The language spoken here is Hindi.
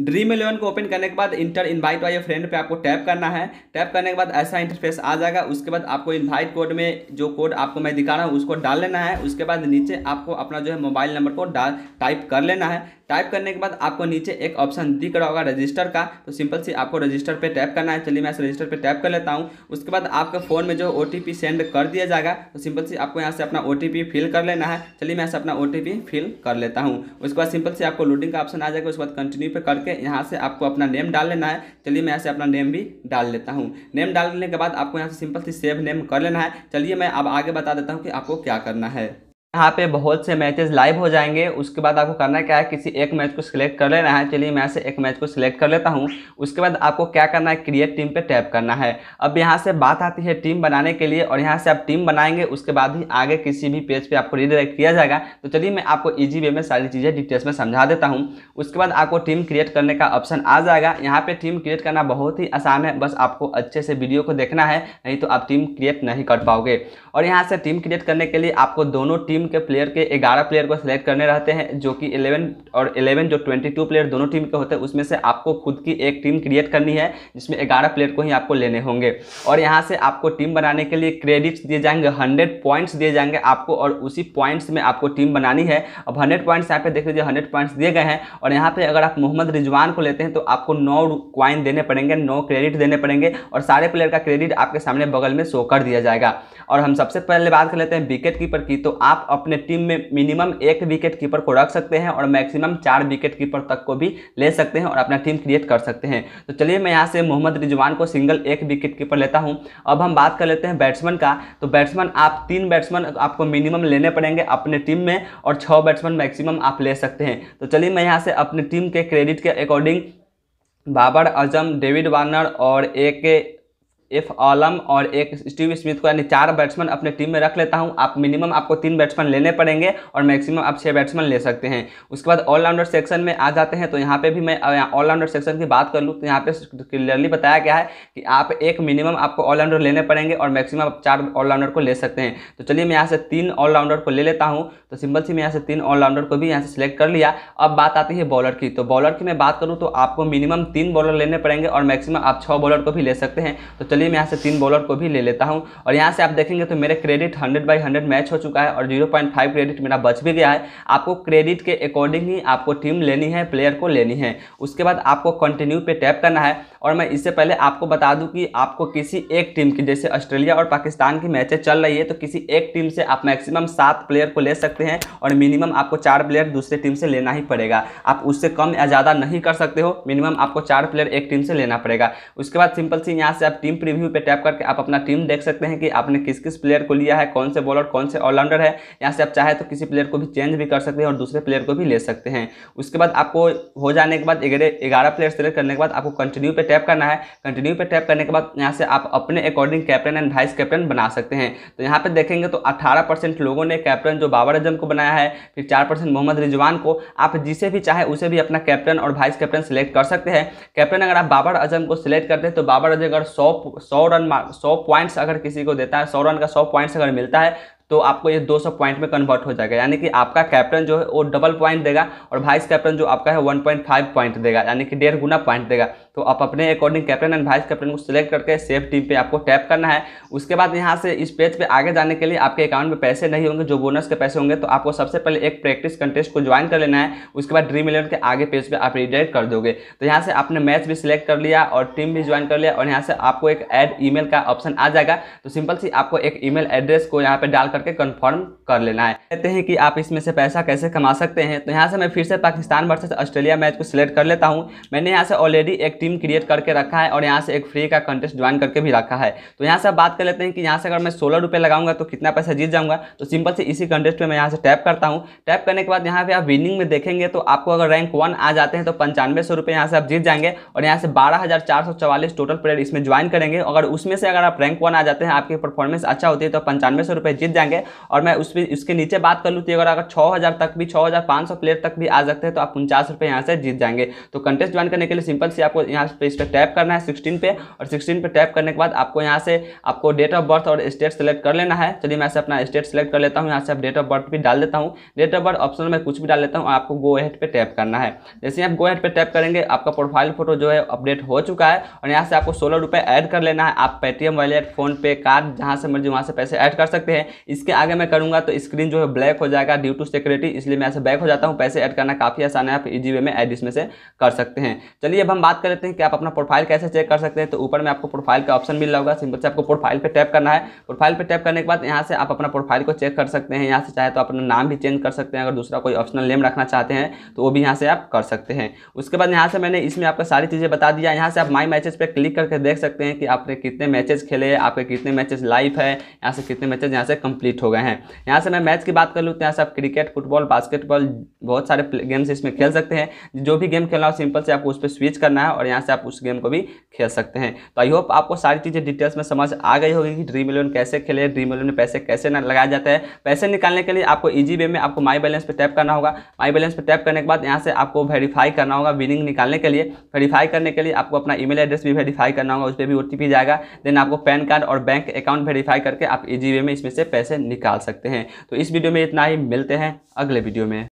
ड्रीम इलेवन को ओपन करने के बाद इंटर इनवाइट वाई फ्रेंड पे आपको टैप करना है टैप करने के बाद ऐसा इंटरफेस आ जाएगा उसके बाद आपको इनवाइट कोड में जो कोड आपको मैं दिखा रहा हूँ उसको डाल लेना है उसके बाद नीचे आपको अपना जो है मोबाइल नंबर को डाल टाइप कर लेना है टाइप करने के बाद आपको नीचे एक ऑप्शन दिख रहा होगा रजिस्टर का तो सिंपल सी आपको रजिस्टर पर टैप करना है चलिए मैं ऐसे रजिस्टर पर टैप कर लेता हूँ उसके बाद आपके फ़ोन में जो ओ सेंड कर दिया जाएगा तो सिंपल सी आपको यहाँ से अपना ओ फिल कर लेना है चलिए मैं ऐसे अपना ओ फिल कर लेता हूँ उसके बाद सिंपल से आपको लोडिंग का ऑप्शन आ जाएगा उसके बाद कंटिन्यू पर कर करके यहाँ से आपको अपना नेम डाल लेना है चलिए मैं यहाँ से अपना नेम भी डाल लेता हूँ नेम डालने के बाद आपको यहाँ से सिंपल सी सेव नेम कर लेना है चलिए मैं अब आगे बता देता हूँ कि आपको क्या करना है यहाँ पे बहुत से मैचेस लाइव हो जाएंगे उसके बाद आपको करना क्या है किसी एक मैच को सिलेक्ट कर लेना है चलिए मैं से एक मैच को सिलेक्ट कर लेता हूँ उसके बाद आपको क्या करना है क्रिएट टीम पे टैप करना है अब यहाँ से बात आती है टीम बनाने के लिए और यहाँ से आप टीम बनाएंगे उसके बाद ही आगे किसी भी पेज पे आपको रिडायरेक्ट किया जाएगा तो चलिए मैं आपको ईजी वे में सारी चीज़ें डिटेल्स में समझा देता हूँ उसके बाद आपको टीम क्रिएट करने का ऑप्शन आ जाएगा यहाँ पर टीम क्रिएट करना बहुत ही आसान है बस आपको अच्छे से वीडियो को देखना है नहीं तो आप टीम क्रिएट नहीं कर पाओगे और यहाँ से टीम क्रिएट करने के लिए आपको दोनों टीम टीम के प्लेयर के 11 प्लेयर को सिलेक्ट करने रहते हैं जो कि 11 और 11 जो 22 प्लेयर दोनों टीम के होते हैं उसमें से आपको खुद की एक टीम क्रिएट करनी है जिसमें 11 प्लेयर को ही आपको लेने होंगे और यहाँ से आपको टीम बनाने के लिए क्रेडिट्स दिए जाएंगे हंड्रेड पॉइंट्स दिए जाएंगे आपको और उसी पॉइंट्स में आपको टीम बनानी है अब हंड्रेड पॉइंट्स यहाँ पे देख लीजिए हंड्रेड पॉइंट्स दिए गए हैं और यहाँ पर अगर आप मोहम्मद रिजवान को लेते हैं तो आपको नौ क्वाइन देने पड़ेंगे नौ क्रेडिट देने पड़ेंगे और सारे प्लेयर का क्रेडिट आपके सामने बगल में शो कर दिया जाएगा और हम सबसे पहले बात कर लेते हैं विकेट कीपर की तो आप अपने टीम में मिनिमम एक विकेट कीपर को रख सकते हैं और मैक्सिमम चार विकेट कीपर तक को भी ले सकते हैं और अपना टीम क्रिएट कर सकते हैं तो चलिए मैं यहाँ से मोहम्मद रिजवान को सिंगल एक विकेट कीपर लेता हूँ अब हम बात कर लेते हैं बैट्समैन का तो बैट्समैन आप तीन बैट्समैन आपको मिनिमम लेने पड़ेंगे अपने टीम में और छः बैट्समैन मैक्सिमम आप ले सकते हैं तो चलिए मैं यहाँ से अपने टीम के क्रेडिट के according Babar Azam David Warner और ए के एफ आलम और एक स्टीव स्मिथ को यानी चार बैट्समैन अपने टीम में रख लेता हूं आप मिनिमम आपको तीन बैट्समैन लेने पड़ेंगे और मैक्सिमम आप छः बैट्समैन ले सकते हैं उसके बाद ऑलराउंडर सेक्शन में आ जाते हैं तो यहाँ पे भी मैं ऑलराउंडर सेक्शन की बात कर लूँ तो यहाँ पे क्लियरली बताया गया है कि आप एक मिनिमम आपको ऑलराउंडर लेने पड़ेंगे और मैक्सिमम आप चार ऑलराउंडर को ले सकते हैं तो चलिए मैं यहाँ से तीन ऑलराउंडर को ले लेता हूँ तो सिंपल सी मैं यहाँ से तीन ऑलराउंडर को भी यहाँ से सिलेक्ट कर लिया अब बात आती है बॉलर की तो बॉलर की मैं बात करूँ तो आपको मिनिमम तीन बॉलर लेने पड़ेंगे और मैक्सिमम आप छः बॉलर को भी ले सकते हैं तो चलिए चलिए मैं यहाँ से तीन बॉलर को भी ले लेता हूँ और यहाँ से आप देखेंगे तो मेरे credit hundred by hundred match हो चुका है और जीरो पॉइंट फाइव क्रेडिट मेरा बच भी गया है आपको क्रेडिट के अकॉर्डिंग ही आपको टीम लेनी है प्लेयर को लेनी है उसके बाद आपको कंटिन्यू पे टैप करना है और मैं इससे पहले आपको बता दूँ कि आपको किसी एक टीम की जैसे ऑस्ट्रेलिया और पाकिस्तान की मैचें चल रही है तो किसी एक टीम से आप मैक्सिमम सात प्लेयर को ले सकते हैं और मिनिमम आपको चार प्लेयर दूसरे टीम से लेना ही पड़ेगा आप उससे कम या ज़्यादा नहीं कर सकते हो मिनिमम आपको चार प्लेयर एक टीम से लेना पड़ेगा उसके बाद सिंपल सी यहाँ से आप टीम प्रीव्यू पे टैप करके आप अपना टीम देख सकते हैं कि आपने किस किस प्लेयर को लिया है कौन से बॉलर कौन से ऑलराउंडर है यहाँ से आप चाहे तो किसी प्लेयर को भी चेंज भी कर सकते हैं और दूसरे प्लेयर को भी ले सकते हैं उसके बाद आपको हो जाने के बाद ग्यारह प्लेयर सेलेक्ट करने के बाद आपको कंटिन्यू पर टैप करना है कंटिन्यू पर टैप करने के बाद यहाँ से आप अपने according captain and vice captain बना सकते हैं तो यहाँ पर देखेंगे तो अठारह लोगों ने कैप्टन जो बाबर अजम को बनाया है फिर चार मोहम्मद रिजवान को आप जिसे भी चाहे उसे भी अपना कैप्टन और वाइस कैप्टन सेलेक्ट कर सकते हैं कैप्टन अगर आप बाबर अजम को सिलेक्ट करते हैं तो बाबर अजम अगर सौ सौ रन सौ पॉइंट्स अगर किसी को देता है सौ रन का सौ पॉइंट्स अगर मिलता है तो आपको ये 200 पॉइंट में कन्वर्ट हो जाएगा यानी कि आपका कैप्टन जो है वो डबल पॉइंट देगा और वाइस कैप्टन जो आपका है 1.5 पॉइंट देगा यानी कि डेढ़ गुना पॉइंट देगा तो आप अपने according captain and vice captain को सिलेक्ट करके सेफ टीम पे आपको टैप करना है उसके बाद यहाँ से इस पेज पे आगे जाने के लिए आपके अकाउंट में पैसे नहीं होंगे जो बोनस के पैसे होंगे तो आपको सबसे पहले एक प्रैक्टिस कंटेस्ट को ज्वाइन कर लेना है उसके बाद ड्रीम इलेवन के आगे पेज पर आप रिडायरेक्ट कर दोगे तो यहाँ से आपने मैच भी सिलेक्ट कर लिया और टीम भी ज्वाइन कर लिया और यहाँ से आपको एक एड ई का ऑप्शन आ जाएगा तो सिंपल सी आपको एक ई एड्रेस को यहाँ पर डाल करके कन्फर्म कर लेना है कहते हैं कि आप इसमें से पैसा कैसे कमा सकते हैं तो यहाँ से मैं फिर से पाकिस्तान वर्सेज ऑस्ट्रेलिया मैच को सिलेक्ट कर लेता हूँ मैंने यहाँ से ऑलरेडी एक टीम टीम क्रिएट करके रखा है और यहाँ से एक फ्री का कंटेस्ट ज्वाइन करके भी रखा है तो यहाँ से आप बात कर लेते हैं कि यहाँ से अगर मैं सोलह रुपये लगाऊंगा तो कितना पैसा जीत जाऊंगा तो सिंपल से इसी कंटेस्ट में मैं यहाँ से टैप करता हूँ टैप करने के बाद यहाँ पे आप विनिंग में देखेंगे तो आपको अगर रैंक वन आ जाते हैं तो पंचानवे सौ रुपये से आप जीत जाएंगे और यहाँ से बारह हज़ार चार सौ चवालीस टोटल प्लेयर इसमें ज्वाइन करेंगे अगर उसमें से अगर आप रैंक वन आ जाते हैं आपकी परफॉर्मेंस अच्छा होती है तो पंचानवे सौ रुपये जीत जाएंगे और मैं उस उसके नीचे बात कर लूँ तो अगर अगर छः हज़ार तक भी छः हज़ार सौ प्लेयर तक भी आ सकते हैं तो आप उनचास रुपये यहाँ से जीत जाएंगे तो कंटेस्ट ज्वाइन करने के लिए सिंपल से आपको यहाँ पे इस पर टैप करना है सिक्सटीन पे और सिक्सटीन पे टैप करने के बाद आपको यहाँ से आपको डेट ऑफ बर्थ और स्टेट सेलेक्ट कर लेना है चलिए मैं से अपना स्टेट सेलेक्ट कर लेता हूँ यहाँ से आप डेट ऑफ बर्थ भी डाल देता हूँ डेट ऑफ बर्थ ऑप्शन में कुछ भी डाल लेता हूँ आपको गो हेड पर टैप करना है जैसे आप गो हेड पर टैप करेंगे आपका प्रोफाइल फोटो जो है अपडेट हो चुका है और यहाँ से आपको सोलह रुपये ऐड कर लेना है आप पेटीएम वॉलेट फ़ोनपे कार्ड जहाँ से मर्जी वहाँ से पैसे ऐड कर सकते हैं इसके आगे मैं करूँगा तो स्क्रीन जो है ब्लैक हो जाएगा ड्यू टू सिक्योरिटी इसलिए मैं ऐसे बैक हो जाता हूँ पैसे ऐड करना काफ़ी आसान है आप इजी वे में एड इसमें से कर सकते हैं चलिए अब हम बात करें लेते हैं कि आप अपना प्रोफाइल कैसे चेक कर सकते हैं तो ऊपर में आपको प्रोफाइल का ऑप्शन मिल रहा होगा सिंपल से आपको प्रोफाइल पर टैप करना है प्रोफाइल पर टैप करने के बाद यहाँ से आप अपना प्रोफाइल को चेक कर सकते हैं यहाँ से चाहे तो अपना नाम भी चेंज कर सकते हैं अगर दूसरा कोई ऑप्शनल नेम रखना चाहते हैं तो वो भी यहाँ से आप कर सकते हैं उसके बाद यहाँ से मैंने इसमें आपको सारी चीज़ें बता दिया यहाँ से आप माई मैचेज पर क्लिक करके देख सकते हैं कि आपने कितने मैचेज खेले आपके कितने मैचेज लाइव है यहाँ से कितने मैचेज यहाँ से कंप्लीट हो गए हैं यहाँ से मैं मैच की बात कर लूँ तो यहाँ से आप क्रिकेट फुटबॉल बास्केटबॉल बहुत सारे गेम्स इसमें खेल सकते हैं जो भी गेम खेलना हो सिंपल से आपको उस पर स्विच करना है और यहाँ से आप उस गेम को भी खेल सकते हैं तो आई होप आपको सारी चीज़ें डिटेल्स में समझ आ गई होगी कि ड्रीम इलेवन कैसे खेले ड्रीम इलेवन में पैसे कैसे लगाया जाता है पैसे निकालने के लिए आपको ईजी वे में आपको माई बैलेंस पर टैप करना होगा माई बैलेंस पर टैप करने के बाद यहाँ से आपको वेरीफाई करना होगा विनिंग निकालने के लिए वेरीफाई करने के लिए आपको अपना ईमेल एड्रेस भी वेरीफाई करना होगा उस पर भी ओ जाएगा देन आपको पैन कार्ड और बैंक अकाउंट वेरीफाई करके आप ईजी वे में इसमें से पैसे निकाल सकते हैं तो इस वीडियो में इतना ही मिलते हैं अगले वीडियो में